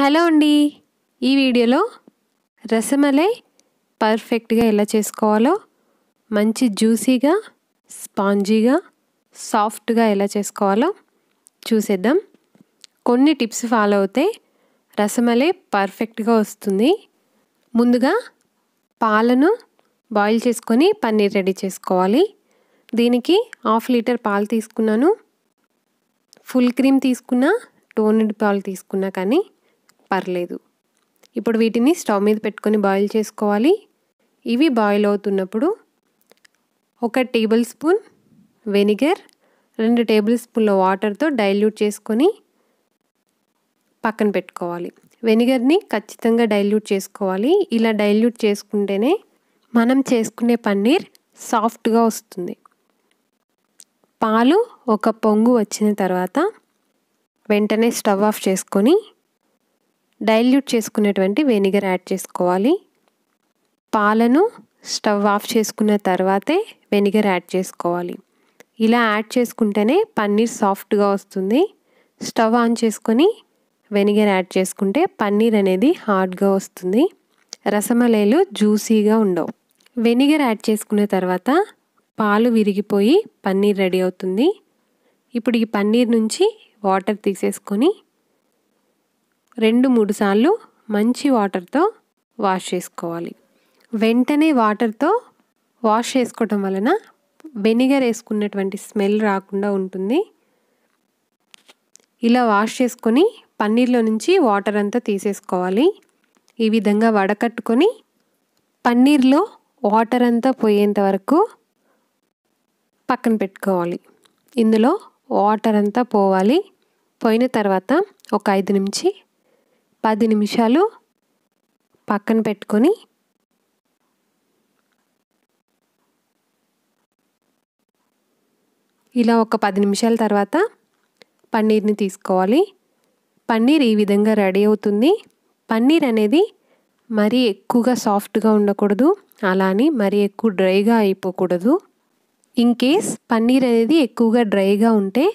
hello అండి ఈ వీడియోలో రసమలై పర్ఫెక్ట్గా ఎలా చేసుకోవాలో మంచి జ్యూసీగా స్పాంజీగా సాఫ్ట్గా ఎలా చేసుకోవాలో చూసేద్దాం కొన్ని టిప్స్ ఫాలో అవుతే రసమలై పర్ఫెక్ట్గా వస్తుంది ముందుగా పాలను బాయిల్ చేసుకొని పన్నీర్ రెడీ చేసుకోవాలి దీనికి హాఫ్ లీటర్ పాలు తీసుకున్నాను ఫుల్ క్రీమ్ తీసుకున్నా టోనెడ్ పాలు తీసుకున్నా కానీ పర్లేదు ఇప్పుడు వీటిని స్టవ్ మీద పెట్టుకొని బాయిల్ చేసుకోవాలి ఇవి బాయిల్ అవుతున్నప్పుడు ఒక టేబుల్ స్పూన్ వెనిగర్ రెండు టేబుల్ స్పూన్ల వాటర్తో డైల్యూట్ చేసుకొని పక్కన పెట్టుకోవాలి వెనిగర్ని ఖచ్చితంగా డైల్యూట్ చేసుకోవాలి ఇలా డైల్యూట్ చేసుకుంటేనే మనం చేసుకునే పన్నీర్ సాఫ్ట్గా వస్తుంది పాలు ఒక పొంగు వచ్చిన తర్వాత వెంటనే స్టవ్ ఆఫ్ చేసుకొని డైల్యూట్ చేసుకునేటువంటి వెనిగర్ యాడ్ చేసుకోవాలి పాలను స్టవ్ ఆఫ్ చేసుకున్న తర్వాతే వెనిగర్ యాడ్ చేసుకోవాలి ఇలా యాడ్ చేసుకుంటేనే పన్నీర్ సాఫ్ట్గా వస్తుంది స్టవ్ ఆన్ చేసుకొని వెనిగర్ యాడ్ చేసుకుంటే పన్నీర్ అనేది హార్డ్గా వస్తుంది రసమలైలు జ్యూసీగా ఉండవు వెనిగర్ యాడ్ చేసుకున్న తర్వాత పాలు విరిగిపోయి పన్నీర్ రెడీ అవుతుంది ఇప్పుడు ఈ పన్నీర్ నుంచి వాటర్ తీసేసుకొని రెండు మూడు సార్లు మంచి వాటర్తో వాష్ చేసుకోవాలి వెంటనే వాటర్తో వాష్ చేసుకోవటం వలన వెనిగర్ వేసుకున్నటువంటి స్మెల్ రాకుండా ఉంటుంది ఇలా వాష్ చేసుకొని పన్నీర్లో నుంచి వాటర్ అంతా తీసేసుకోవాలి ఈ విధంగా వడకట్టుకొని పన్నీర్లో వాటర్ అంతా పోయేంత వరకు పక్కన పెట్టుకోవాలి ఇందులో వాటర్ అంతా పోవాలి పోయిన తర్వాత ఒక ఐదు నుంచి పది నిమిషాలు పక్కన పెట్టుకొని ఇలా ఒక పది నిమిషాల తర్వాత పన్నీర్ని తీసుకోవాలి పన్నీర్ ఈ విధంగా రెడీ అవుతుంది పన్నీర్ అనేది మరీ ఎక్కువగా సాఫ్ట్గా ఉండకూడదు అలా అని మరీ ఎక్కువ డ్రైగా అయిపోకూడదు ఇన్ కేస్ పన్నీర్ అనేది ఎక్కువగా డ్రైగా ఉంటే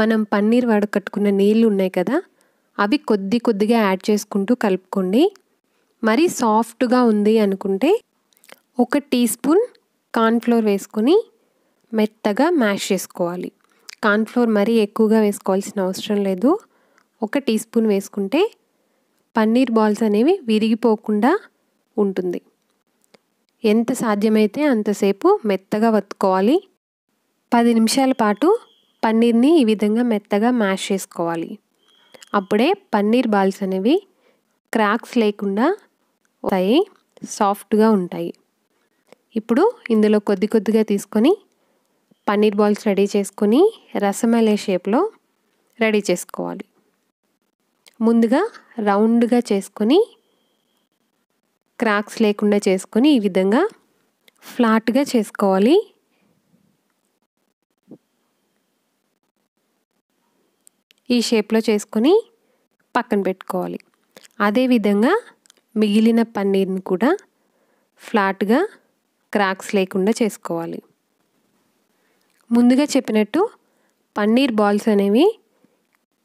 మనం పన్నీర్ వడకట్టుకున్న నీళ్ళు ఉన్నాయి కదా అవి కొద్ది కొద్దిగా యాడ్ చేసుకుంటూ కలుపుకోండి మరీ సాఫ్ట్గా ఉంది అనుకుంటే ఒక టీ స్పూన్ కార్న్ఫ్లోర్ వేసుకొని మెత్తగా మ్యాష్ చేసుకోవాలి కార్న్ఫ్లోర్ మరీ ఎక్కువగా వేసుకోవాల్సిన అవసరం లేదు ఒక టీ స్పూన్ వేసుకుంటే పన్నీర్ బాల్స్ అనేవి విరిగిపోకుండా ఉంటుంది ఎంత సాధ్యమైతే అంతసేపు మెత్తగా వత్తుకోవాలి పది నిమిషాల పాటు పన్నీర్ని ఈ విధంగా మెత్తగా మ్యాష్ చేసుకోవాలి అప్పుడే పన్నీర్ బాల్స్ అనేవి క్రాక్స్ లేకుండా వస్తాయి సాఫ్ట్గా ఉంటాయి ఇప్పుడు ఇందులో కొద్ది కొద్దిగా తీసుకొని పన్నీర్ బాల్స్ రెడీ చేసుకొని రసమలే షేప్లో రెడీ చేసుకోవాలి ముందుగా రౌండ్గా చేసుకొని క్రాక్స్ లేకుండా చేసుకొని ఈ విధంగా ఫ్లాట్గా చేసుకోవాలి ఈ షేప్లో చేసుకొని పక్కన పెట్టుకోవాలి అదేవిధంగా మిగిలిన పన్నీర్ని కూడా ఫ్లాట్గా క్రాక్స్ లేకుండా చేసుకోవాలి ముందుగా చెప్పినట్టు పన్నీర్ బాల్స్ అనేవి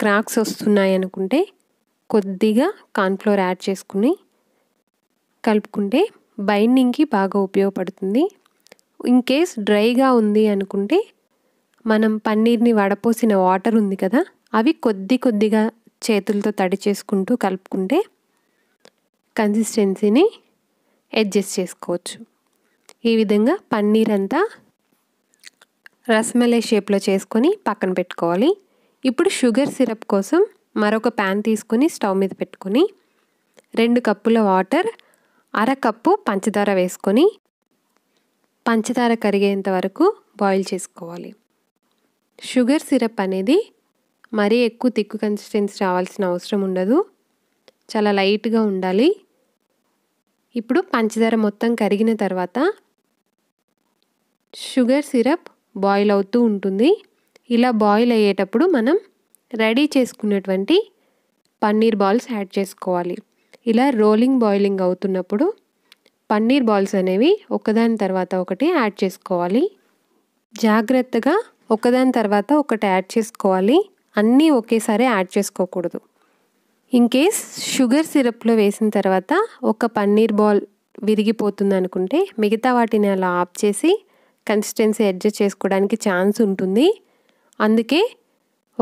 క్రాక్స్ వస్తున్నాయి అనుకుంటే కొద్దిగా కార్న్ఫ్లోర్ యాడ్ చేసుకుని కలుపుకుంటే బైండింగ్కి బాగా ఉపయోగపడుతుంది ఇన్ కేస్ డ్రైగా ఉంది అనుకుంటే మనం పన్నీర్ని వడపోసిన వాటర్ ఉంది కదా అవి కొద్ది కొద్దిగా చేతులతో తడి చేసుకుంటూ కలుపుకుంటే కన్సిస్టెన్సీని అడ్జస్ట్ చేసుకోవచ్చు ఈ విధంగా పన్నీర్ అంతా రసమలై షేప్లో చేసుకొని పక్కన పెట్టుకోవాలి ఇప్పుడు షుగర్ సిరప్ కోసం మరొక ప్యాన్ తీసుకొని స్టవ్ మీద పెట్టుకొని రెండు కప్పుల వాటర్ అర కప్పు పంచదార వేసుకొని పంచదార కరిగేంత వరకు బాయిల్ చేసుకోవాలి షుగర్ సిరప్ అనేది మరీ ఎక్కువ తిక్కు కన్సిస్టెన్సీ రావాల్సిన అవసరం ఉండదు చాలా లైట్గా ఉండాలి ఇప్పుడు పంచదార మొత్తం కరిగిన తర్వాత షుగర్ సిరప్ బాయిల్ అవుతూ ఉంటుంది ఇలా బాయిల్ అయ్యేటప్పుడు మనం రెడీ చేసుకున్నటువంటి పన్నీర్ బాల్స్ యాడ్ చేసుకోవాలి ఇలా రోలింగ్ బాయిలింగ్ అవుతున్నప్పుడు పన్నీర్ బాల్స్ అనేవి ఒకదాని తర్వాత ఒకటి యాడ్ చేసుకోవాలి జాగ్రత్తగా ఒకదాని తర్వాత ఒకటి యాడ్ చేసుకోవాలి అన్నీ ఒకేసారి యాడ్ చేసుకోకూడదు ఇన్ కేస్ షుగర్ సిరప్లో వేసిన తర్వాత ఒక పన్నీర్ బాల్ విరిగిపోతుంది అనుకుంటే మిగతా వాటిని అలా ఆఫ్ చేసి కన్సిస్టెన్సీ అడ్జస్ట్ చేసుకోవడానికి ఛాన్స్ ఉంటుంది అందుకే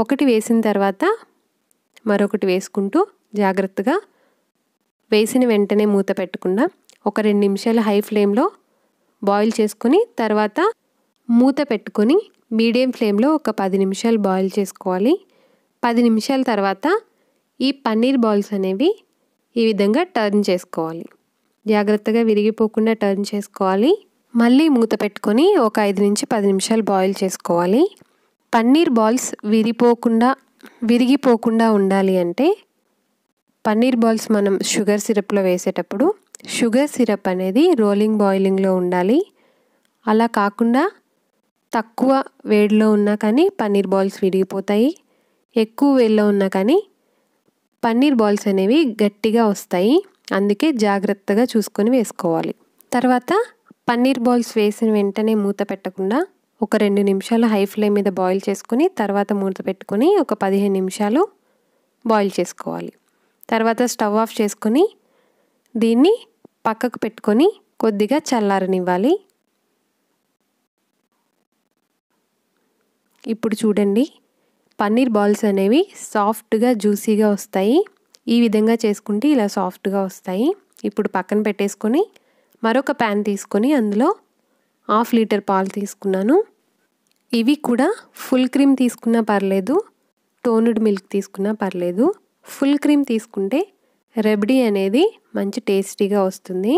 ఒకటి వేసిన తర్వాత మరొకటి వేసుకుంటూ జాగ్రత్తగా వేసిన వెంటనే మూత పెట్టకుండా ఒక రెండు నిమిషాలు హై ఫ్లేమ్లో బాయిల్ చేసుకుని తర్వాత మూత పెట్టుకొని మీడియం ఫ్లేమ్లో ఒక పది నిమిషాలు బాయిల్ చేసుకోవాలి పది నిమిషాల తర్వాత ఈ పన్నీర్ బాల్స్ అనేవి ఈ విధంగా టర్న్ చేసుకోవాలి జాగ్రత్తగా విరిగిపోకుండా టర్న్ చేసుకోవాలి మళ్ళీ మూత పెట్టుకొని ఒక ఐదు నుంచి పది నిమిషాలు బాయిల్ చేసుకోవాలి పన్నీర్ బాల్స్ విరిపోకుండా విరిగిపోకుండా ఉండాలి అంటే పన్నీర్ బాల్స్ మనం షుగర్ సిరప్లో వేసేటప్పుడు షుగర్ సిరప్ అనేది రోలింగ్ బాయిలింగ్లో ఉండాలి అలా కాకుండా తక్కువ వేడిలో ఉన్నా కానీ పన్నీర్ బాల్స్ విరిగిపోతాయి ఎక్కువ వేడిలో ఉన్నా కానీ పన్నీర్ బాల్స్ అనేవి గట్టిగా వస్తాయి అందుకే జాగ్రత్తగా చూసుకొని వేసుకోవాలి తర్వాత పన్నీర్ బాల్స్ వేసిన వెంటనే మూత పెట్టకుండా ఒక రెండు నిమిషాలు హై ఫ్లేమ్ మీద బాయిల్ చేసుకుని తర్వాత మూత పెట్టుకొని ఒక పదిహేను నిమిషాలు బాయిల్ చేసుకోవాలి తర్వాత స్టవ్ ఆఫ్ చేసుకొని దీన్ని పక్కకు పెట్టుకొని కొద్దిగా చల్లారనివ్వాలి ఇప్పుడు చూడండి పన్నీర్ బాల్స్ అనేవి సాఫ్ట్గా జ్యూసీగా వస్తాయి ఈ విధంగా చేసుకుంటే ఇలా సాఫ్ట్గా వస్తాయి ఇప్పుడు పక్కన పెట్టేసుకొని మరొక ప్యాన్ తీసుకొని అందులో హాఫ్ లీటర్ పాలు తీసుకున్నాను ఇవి కూడా ఫుల్ క్రీమ్ తీసుకున్నా పర్లేదు టోనుడ్ మిల్క్ తీసుకున్నా పర్లేదు ఫుల్ క్రీమ్ తీసుకుంటే రెబడీ అనేది మంచి టేస్టీగా వస్తుంది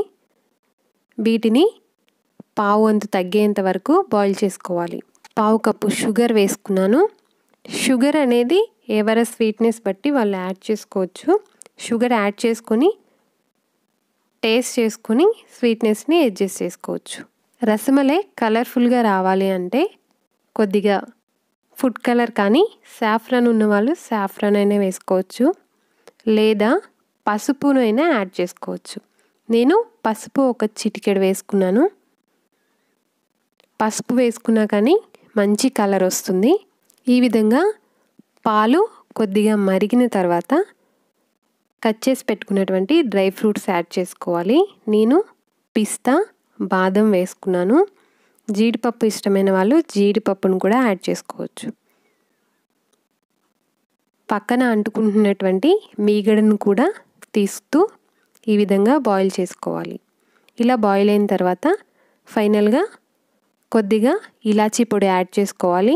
వీటిని పావు వంతు తగ్గేంత వరకు బాయిల్ చేసుకోవాలి పావు కప్పు షుగర్ వేసుకున్నాను షుగర్ అనేది ఎవరి స్వీట్నెస్ బట్టి వాళ్ళు యాడ్ చేసుకోవచ్చు షుగర్ యాడ్ చేసుకొని టేస్ట్ చేసుకొని స్వీట్నెస్ని అడ్జస్ట్ చేసుకోవచ్చు రసమలే కలర్ఫుల్గా రావాలి అంటే కొద్దిగా ఫుడ్ కలర్ కానీ సాఫ్రాన్ ఉన్నవాళ్ళు సాఫ్రాన్ అయినా వేసుకోవచ్చు లేదా పసుపునైనా యాడ్ చేసుకోవచ్చు నేను పసుపు ఒక చిటికెడు వేసుకున్నాను పసుపు వేసుకున్నా కానీ మంచి కలర్ వస్తుంది ఈ విధంగా పాలు కొద్దిగా మరిగిన తర్వాత కట్ చేసి పెట్టుకున్నటువంటి డ్రై ఫ్రూట్స్ యాడ్ చేసుకోవాలి నేను పిస్తా బాదం వేసుకున్నాను జీడిపప్పు ఇష్టమైన వాళ్ళు జీడిపప్పును కూడా యాడ్ చేసుకోవచ్చు పక్కన అంటుకుంటున్నటువంటి మీగడను కూడా తీస్తూ ఈ విధంగా బాయిల్ చేసుకోవాలి ఇలా బాయిల్ అయిన తర్వాత ఫైనల్గా కొద్దిగా ఇలాచీ పొడి యాడ్ చేసుకోవాలి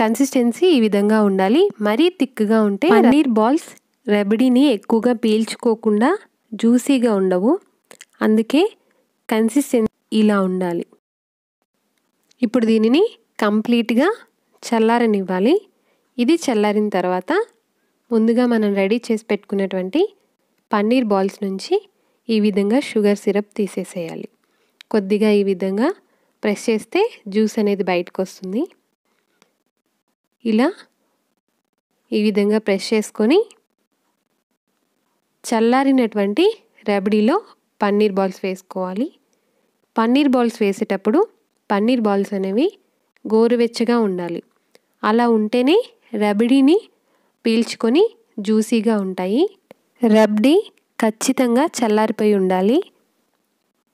కన్సిస్టెన్సీ ఈ విధంగా ఉండాలి మరీ థిక్గా ఉంటే పన్నీర్ బాల్స్ రబడీని ఎక్కువగా పీల్చుకోకుండా జ్యూసీగా ఉండవు అందుకే కన్సిస్టెన్సీ ఇలా ఉండాలి ఇప్పుడు దీనిని కంప్లీట్గా చల్లారనివ్వాలి ఇది చల్లారిన తర్వాత ముందుగా మనం రెడీ చేసి పెట్టుకున్నటువంటి పన్నీర్ బాల్స్ నుంచి ఈ విధంగా షుగర్ సిరప్ తీసేసేయాలి కొద్దిగా ఈ విధంగా ప్రెస్ చేస్తే జ్యూస్ అనేది బయటకు వస్తుంది ఇలా ఈ విధంగా ప్రెస్ చేసుకొని చల్లారినటువంటి రబడీలో పన్నీర్ బాల్స్ వేసుకోవాలి పన్నీర్ బాల్స్ వేసేటప్పుడు పన్నీర్ బాల్స్ అనేవి గోరువెచ్చగా ఉండాలి అలా ఉంటేనే రబడీని పీల్చుకొని జ్యూసీగా ఉంటాయి రబ్డీ ఖచ్చితంగా చల్లారిపోయి ఉండాలి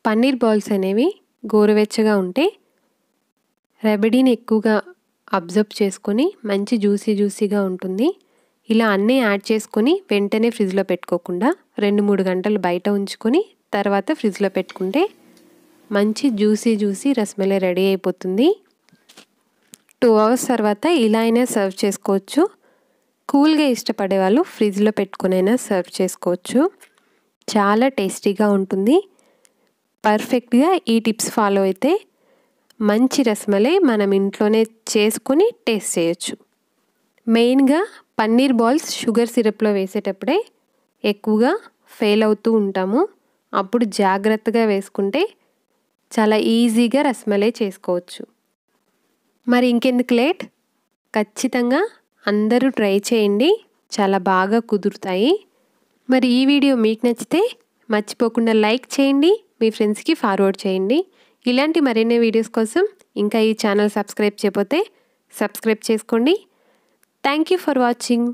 పన్నీర్ బాల్స్ అనేవి గోరువెచ్చగా ఉంటే రెబడీని ఎక్కువగా అబ్జర్వ్ చేసుకొని మంచి జ్యూసీ జ్యూసీగా ఉంటుంది ఇలా అన్నీ యాడ్ చేసుకొని వెంటనే ఫ్రిడ్జ్లో పెట్టుకోకుండా రెండు మూడు గంటలు బయట ఉంచుకొని తర్వాత ఫ్రిడ్జ్లో పెట్టుకుంటే మంచి జ్యూసీ జ్యూసీ రసమలై రెడీ అయిపోతుంది టూ అవర్స్ తర్వాత ఇలా అయినా సర్వ్ చేసుకోవచ్చు కూల్గా ఇష్టపడే వాళ్ళు ఫ్రిడ్జ్లో పెట్టుకునైనా సర్వ్ చేసుకోవచ్చు చాలా టేస్టీగా ఉంటుంది పర్ఫెక్ట్గా ఈ టిప్స్ ఫాలో అయితే మంచి రసమలై మనం ఇంట్లోనే చేసుకుని టేస్ట్ చేయొచ్చు మెయిన్గా పన్నీర్ బాల్స్ షుగర్ సిరప్లో వేసేటప్పుడే ఎక్కువగా ఫెయిల్ అవుతూ ఉంటాము అప్పుడు జాగ్రత్తగా వేసుకుంటే చాలా ఈజీగా రసమలై చేసుకోవచ్చు మరి ఇంకెందుకు లేట్ ఖచ్చితంగా అందరూ ట్రై చేయండి చాలా బాగా కుదురుతాయి మరి ఈ వీడియో మీకు నచ్చితే మర్చిపోకుండా లైక్ చేయండి మీ ఫ్రెండ్స్కి ఫార్వర్డ్ చేయండి ఇలాంటి మరిన్ని వీడియోస్ కోసం ఇంకా ఈ ఛానల్ సబ్స్క్రైబ్ చేయకపోతే సబ్స్క్రైబ్ చేసుకోండి థ్యాంక్ యూ ఫర్ వాచింగ్